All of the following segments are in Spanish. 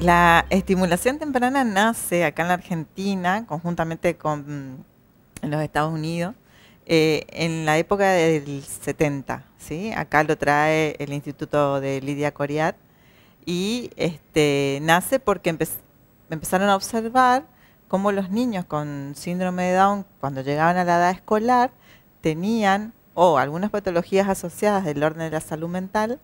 La estimulación temprana nace acá en la Argentina, conjuntamente con mm, los Estados Unidos, eh, en la época del 70. ¿sí? Acá lo trae el Instituto de Lidia Coriat y este, nace porque empezaron a observar cómo los niños con síndrome de Down, cuando llegaban a la edad escolar, tenían o algunas patologías asociadas del orden de la salud mental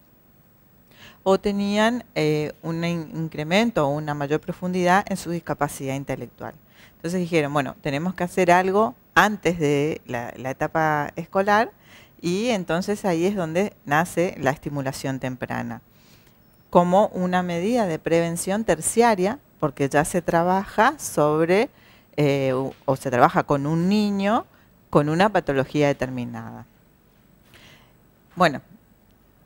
o tenían eh, un incremento o una mayor profundidad en su discapacidad intelectual. Entonces dijeron, bueno, tenemos que hacer algo antes de la, etapa escolar y entonces ahí es donde nace la estimulación temprana como una medida de prevención terciaria, porque ya se trabaja sobre eh, o se trabaja con un niño con una patología determinada. Bueno,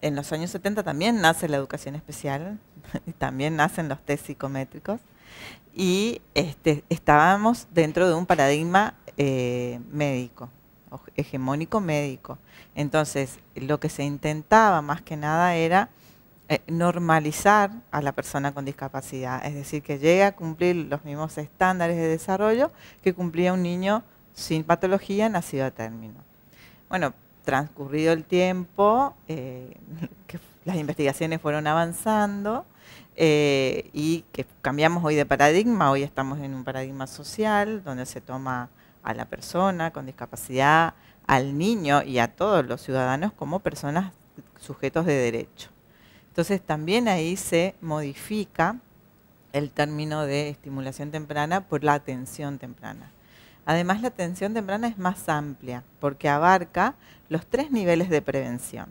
en los años 70 también nace la educación especial, también nacen los test psicométricos, y este, estábamos dentro de un paradigma eh, médico, hegemónico médico. Entonces, lo que se intentaba más que nada era eh, normalizar a la persona con discapacidad, es decir, que llegue a cumplir los mismos estándares de desarrollo que cumplía un niño sin patología nacido a término. Bueno, transcurrido el tiempo, eh, que las investigaciones fueron avanzando eh, y que cambiamos hoy de paradigma, hoy estamos en un paradigma social donde se toma a la persona con discapacidad, al niño y a todos los ciudadanos como personas sujetos de derecho. Entonces también ahí se modifica el término de estimulación temprana por la atención temprana. Además, la atención temprana es más amplia porque abarca los tres niveles de prevención.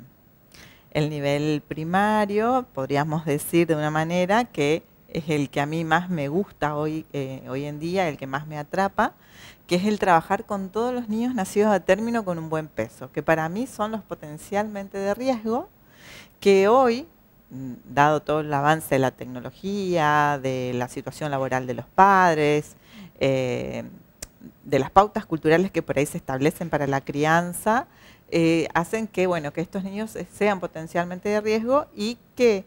El nivel primario, podríamos decir de una manera, que es el que a mí más me gusta hoy, eh, hoy en día, el que más me atrapa, que es el trabajar con todos los niños nacidos a término con un buen peso, que para mí son los potencialmente de riesgo, que hoy, mm, dado todo el avance de la tecnología, de la situación laboral de los padres, eh, de las pautas culturales que por ahí se establecen para la crianza, eh, hacen que, bueno, que estos niños eh, sean potencialmente de riesgo y que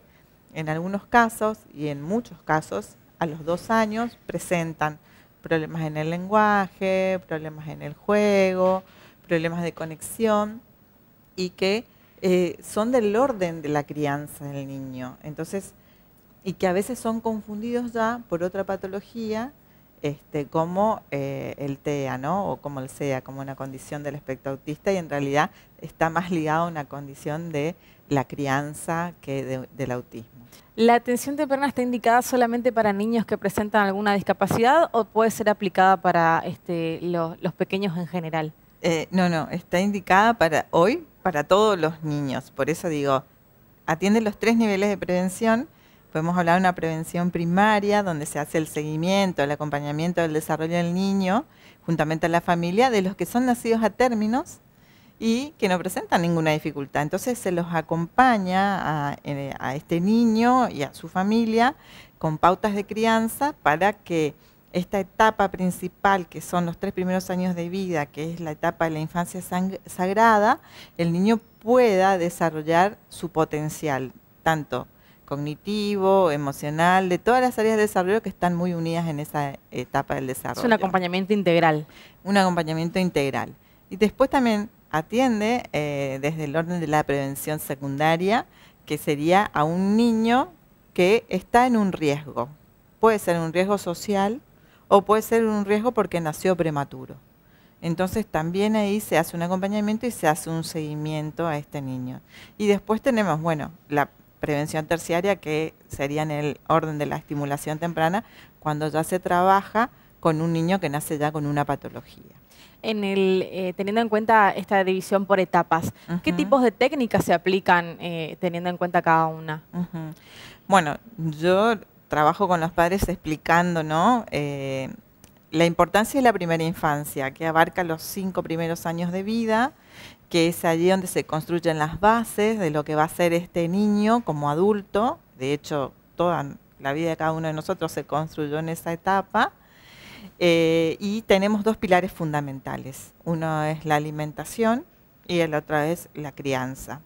en algunos casos y en muchos casos a los dos años presentan problemas en el lenguaje, problemas en el juego, problemas de conexión y que eh, son del orden de la crianza del niño. Entonces, y que a veces son confundidos ya por otra patología este, como eh, el TEA, ¿no? O como el SEA, como una condición del espectro autista y en realidad está más ligado a una condición de la crianza que del autismo. ¿La atención de perna está indicada solamente para niños que presentan alguna discapacidad o puede ser aplicada para este, los pequeños en general? Eh, no, no, está indicada para hoy para todos los niños. Por eso digo, atiende los tres niveles de prevención podemos hablar de una prevención primaria, donde se hace el seguimiento, el acompañamiento del desarrollo del niño, juntamente a la familia, de los que son nacidos a términos y que no presentan ninguna dificultad. Entonces se los acompaña eh, a, este niño y a su familia con pautas de crianza para que esta etapa principal, que son los tres primeros años de vida, que es la etapa de la infancia sagrada, el niño pueda desarrollar su potencial, tanto cognitivo, emocional, de todas las áreas de desarrollo que están muy unidas en esa etapa del desarrollo. Es un acompañamiento integral. Un acompañamiento integral. Y después también atiende eh, desde el orden de la prevención secundaria, que sería a un niño que está en un riesgo. Puede ser un riesgo social o puede ser un riesgo porque nació prematuro. Entonces también ahí se hace un acompañamiento y se hace un seguimiento a este niño. Y después tenemos, bueno, la, prevención terciaria, que sería en el orden de la estimulación temprana, cuando ya se trabaja con un niño que nace ya con una patología. En el, eh, teniendo en cuenta esta división por etapas, ¿qué tipos de técnicas se aplican eh, teniendo en cuenta cada una? Bueno, yo trabajo con los padres explicando, ¿no? Eh, la importancia de la primera infancia, que abarca los cinco primeros años de vida que es allí donde se construyen las bases de lo que va a ser este niño como adulto. De hecho, toda la vida de cada uno de nosotros se construyó en esa etapa. Eh, y tenemos dos pilares fundamentales. Uno es la alimentación y el otro es la crianza.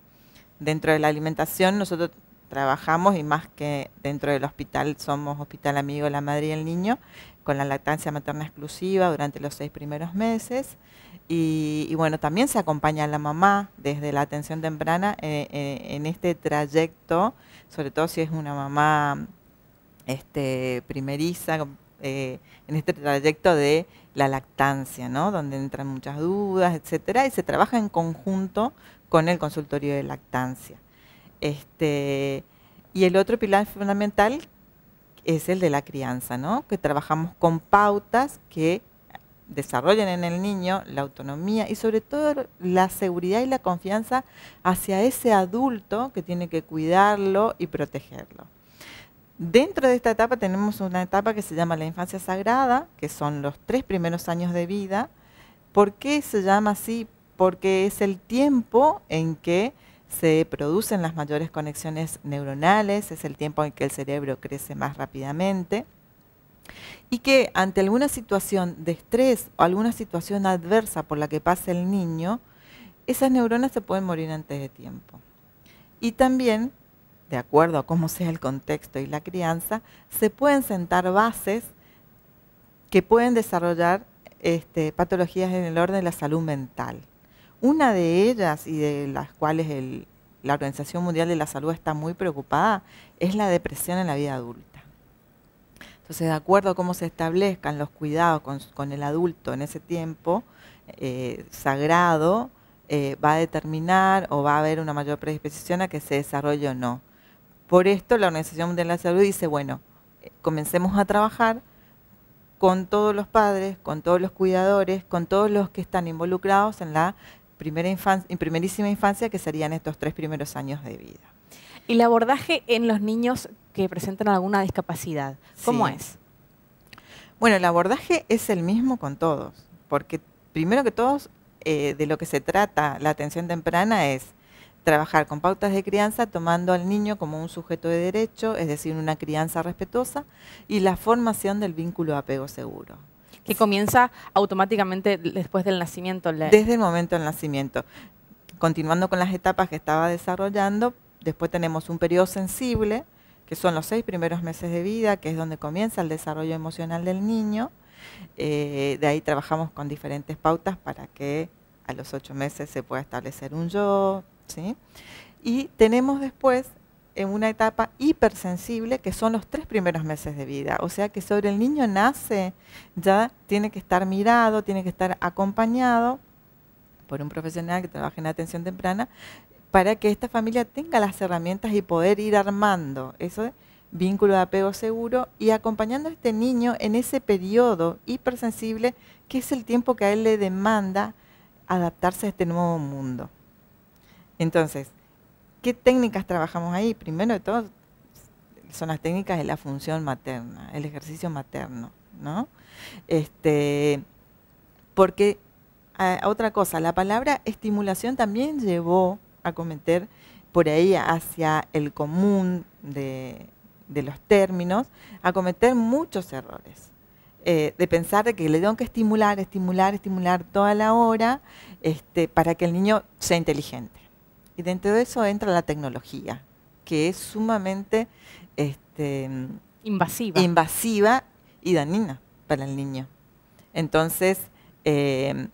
Dentro de la alimentación nosotros trabajamos y más que dentro del hospital somos Hospital Amigo, la Madre y el Niño, con la lactancia materna exclusiva durante los seis primeros meses. Y, bueno, también se acompaña a la mamá desde la atención temprana eh, eh, en este trayecto, sobre todo si es una mamá este, primeriza, eh, en este trayecto de la lactancia, ¿no? donde entran muchas dudas, etcétera, y se trabaja en conjunto con el consultorio de lactancia. Este, y el otro pilar fundamental es el de la crianza, ¿no? que trabajamos con pautas que desarrollen en el niño la autonomía y sobre todo la seguridad y la confianza hacia ese adulto que tiene que cuidarlo y protegerlo. Dentro de esta etapa tenemos una etapa que se llama la infancia sagrada, que son los tres primeros años de vida. ¿Por qué se llama así? Porque es el tiempo en que se producen las mayores conexiones neuronales, es el tiempo en que el cerebro crece más rápidamente y que ante alguna situación de estrés o alguna situación adversa por la que pasa el niño, esas neuronas se pueden morir antes de tiempo. Y también, de acuerdo a cómo sea el contexto y la crianza, se pueden sentar bases que pueden desarrollar este, patologías en el orden de la salud mental. Una de ellas y de las cuales la Organización Mundial de la Salud está muy preocupada es la depresión en la vida adulta. Entonces, de acuerdo a cómo se establezcan los cuidados con, el adulto en ese tiempo eh, sagrado, eh, va a determinar o va a haber una mayor predisposición a que se desarrolle o no. Por esto la Organización Mundial de la Salud dice, bueno, eh, comencemos a trabajar con todos los padres, con todos los cuidadores, con todos los que están involucrados en la primera infancia, en primerísima infancia, que serían estos tres primeros años de vida. ¿Y el abordaje en los niños que presentan alguna discapacidad? ¿Cómo es? Bueno, el abordaje es el mismo con todos, porque primero que todos, eh, de lo que se trata la atención temprana es trabajar con pautas de crianza tomando al niño como un sujeto de derecho, es decir, una crianza respetuosa, y la formación del vínculo apego seguro. Que comienza automáticamente después del nacimiento. Desde el momento del nacimiento. Continuando con las etapas que estaba desarrollando, después tenemos un periodo sensible, que son los seis primeros meses de vida, que es donde comienza el desarrollo emocional del niño. Eh, de ahí trabajamos con diferentes pautas para que a los ocho meses se pueda establecer un yo. ¿sí? Y tenemos después en una etapa hipersensible que son los tres primeros meses de vida. O sea que sobre el niño nace ya tiene que estar mirado, tiene que estar acompañado por un profesional que trabaje en atención temprana para que esta familia tenga las herramientas y poder ir armando ese vínculo de apego seguro y acompañando a este niño en ese periodo hipersensible que es el tiempo que a él le demanda adaptarse a este nuevo mundo. Entonces, ¿Qué técnicas trabajamos ahí? Primero de todo, son las técnicas de la función materna, el ejercicio materno, ¿no? Este, porque a, otra cosa, la palabra estimulación también llevó a cometer por ahí hacia el común de, los términos, a cometer muchos errores. Eh, de pensar de que le tengo que estimular, estimular, estimular toda la hora este, para que el niño sea inteligente. Y dentro de eso entra la tecnología, que es sumamente este, invasiva. invasiva y dañina para el niño. Entonces, eh,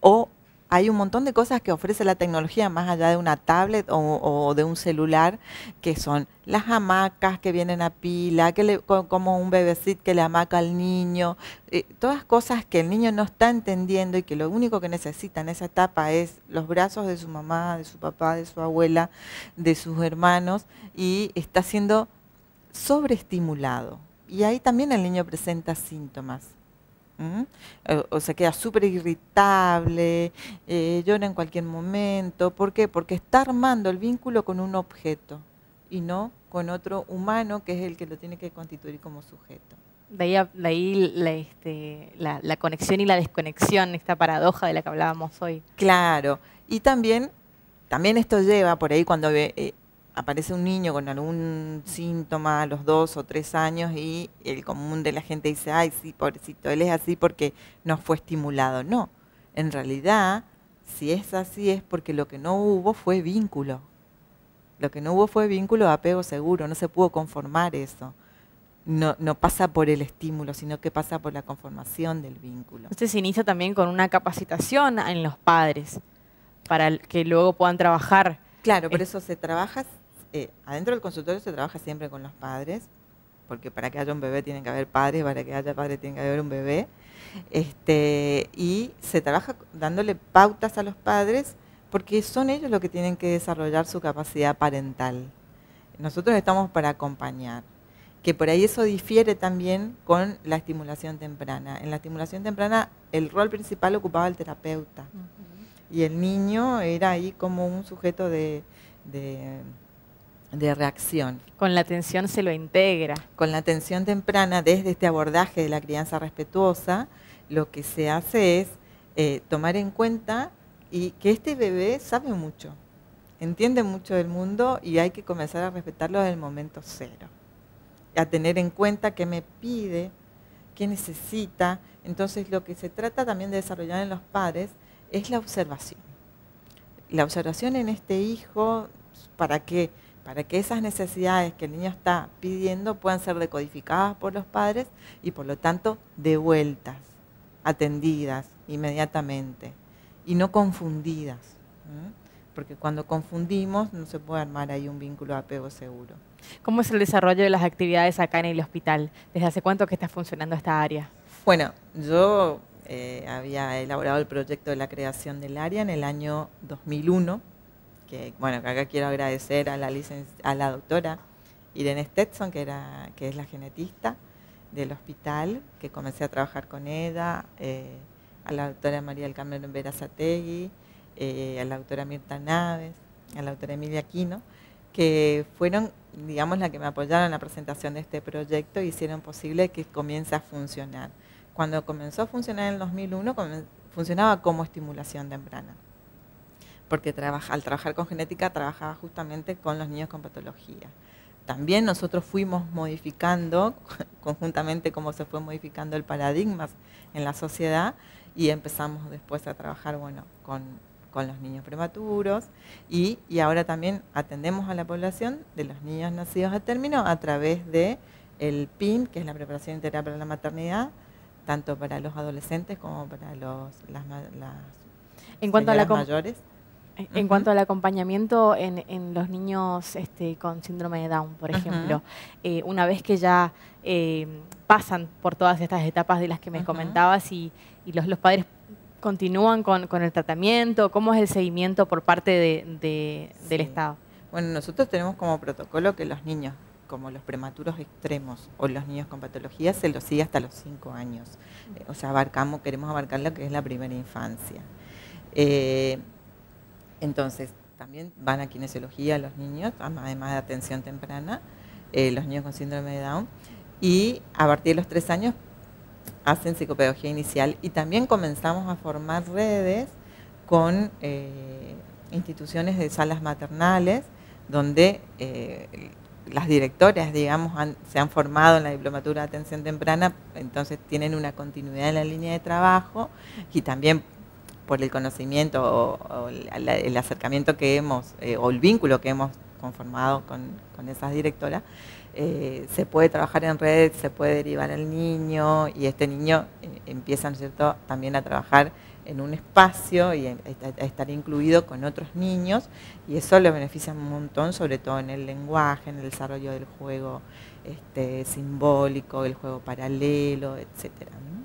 o hay un montón de cosas que ofrece la tecnología más allá de una tablet o, de un celular, que son las hamacas que vienen a pila, que le, como un bebecito que le hamaca al niño, eh, todas cosas que el niño no está entendiendo y que lo único que necesita en esa etapa es los brazos de su mamá, de su papá, de su abuela, de sus hermanos y está siendo sobreestimulado. Y ahí también el niño presenta síntomas. Eh, o, se queda súper irritable, eh, llora en cualquier momento. ¿Por qué? Porque está armando el vínculo con un objeto y no con otro humano que es el que lo tiene que constituir como sujeto. De ahí, este, la, conexión y la desconexión, esta paradoja de la que hablábamos hoy. Claro, y también, también esto lleva por ahí cuando ve... Eh, aparece un niño con algún síntoma a los dos o tres años y el común de la gente dice, ay, sí, pobrecito, él es así porque no fue estimulado. No, en realidad, si es así es porque lo que no hubo fue vínculo. Lo que no hubo fue vínculo de apego seguro, no se pudo conformar eso. No, no, pasa por el estímulo, sino que pasa por la conformación del vínculo. Usted se inicia también con una capacitación en los padres para que luego puedan trabajar. Claro, por eso se trabaja eh, adentro del consultorio se trabaja siempre con los padres, porque para que haya un bebé tienen que haber padres, para que haya padre tiene que haber un bebé. Este, y se trabaja dándole pautas a los padres porque son ellos los que tienen que desarrollar su capacidad parental. Nosotros estamos para acompañar, que por ahí eso difiere también con la estimulación temprana. En la estimulación temprana el rol principal ocupaba el terapeuta y el niño era ahí como un sujeto de de reacción. Con la atención se lo integra. Con la atención temprana, desde este abordaje de la crianza respetuosa, lo que se hace es eh, tomar en cuenta y que este bebé sabe mucho, entiende mucho del mundo y hay que comenzar a respetarlo desde el momento cero. A tener en cuenta qué me pide, qué necesita. Entonces lo que se trata también de desarrollar en los padres es la observación. La observación en este hijo para qué para que esas necesidades que el niño está pidiendo puedan ser decodificadas por los padres y por lo tanto devueltas, atendidas inmediatamente y no confundidas, porque cuando confundimos no se puede armar ahí un vínculo de apego seguro. ¿Cómo es el desarrollo de las actividades acá en el hospital? ¿Desde hace cuánto que está funcionando esta área? Bueno, yo eh, había elaborado el proyecto de la creación del área en el año 2001 bueno, acá quiero agradecer a la, doctora Irene Stetson, que, era, que es la genetista del hospital, que comencé a trabajar con ella, eh, a la doctora María del Carmen Zategui, eh, a la doctora Mirta Naves, a la doctora Emilia Quino, que fueron, digamos, la que me apoyaron en la presentación de este proyecto y e hicieron posible que comience a funcionar. Cuando comenzó a funcionar en el 2001, funcionaba como estimulación temprana porque trabaja, al trabajar con genética trabajaba justamente con los niños con patología. También nosotros fuimos modificando, conjuntamente cómo se fue modificando el paradigma en la sociedad, y empezamos después a trabajar bueno, con, los niños prematuros y, ahora también atendemos a la población de los niños nacidos a término a través de el PIM, que es la preparación integral para la maternidad, tanto para los adolescentes como para los, las, mayores. En cuanto al acompañamiento en, los niños este, con síndrome de Down, por ejemplo, eh, una vez que ya eh, pasan por todas estas etapas de las que me comentabas y, los, padres continúan con, el tratamiento, ¿cómo es el seguimiento por parte del Estado? Bueno, nosotros tenemos como protocolo que los niños como los prematuros extremos o los niños con patologías, se los sigue hasta los 5 años. Eh, o sea, abarcamos, queremos abarcar lo que es la primera infancia. Entonces, también van a kinesiología los niños, además de atención temprana, eh, los niños con síndrome de Down. Y a partir de los tres años hacen psicopedagogía inicial y también comenzamos a formar redes con eh, instituciones de salas maternales donde eh, las directoras, digamos, se han formado en la diplomatura de atención temprana, entonces tienen una continuidad en la línea de trabajo y también por el conocimiento o, el, acercamiento que hemos, eh, o el vínculo que hemos conformado con, esas directoras, eh, se puede trabajar en red, se puede derivar al niño y este niño eh, empieza, ¿no cierto?, también a trabajar en un espacio y a estar incluido con otros niños y eso le beneficia un montón, sobre todo en el lenguaje, en el desarrollo del juego este, simbólico, el juego paralelo, etcétera. ¿no?